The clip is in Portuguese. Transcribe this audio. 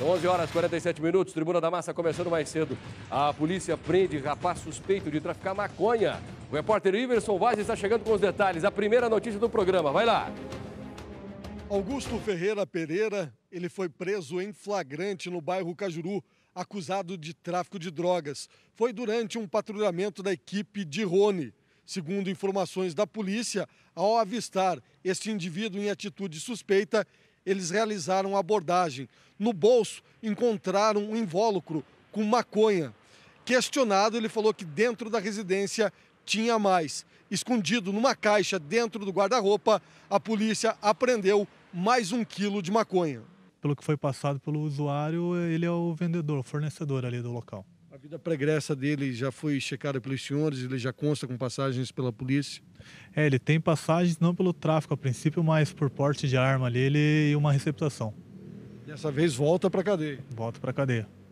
11 horas 47 minutos, Tribuna da Massa começando mais cedo. A polícia prende rapaz suspeito de traficar maconha. O repórter Iverson Vaz está chegando com os detalhes. A primeira notícia do programa, vai lá. Augusto Ferreira Pereira, ele foi preso em flagrante no bairro Cajuru, acusado de tráfico de drogas. Foi durante um patrulhamento da equipe de Rony. Segundo informações da polícia, ao avistar este indivíduo em atitude suspeita, eles realizaram a abordagem. No bolso encontraram um invólucro com maconha. Questionado, ele falou que dentro da residência tinha mais. Escondido numa caixa dentro do guarda-roupa, a polícia apreendeu mais um quilo de maconha. Pelo que foi passado pelo usuário, ele é o vendedor, o fornecedor ali do local vida pregressa dele já foi checada pelos senhores, ele já consta com passagens pela polícia? É, ele tem passagens não pelo tráfico a princípio, mas por porte de arma ali ele, e uma receptação. Dessa vez volta para cadeia? Volta para cadeia.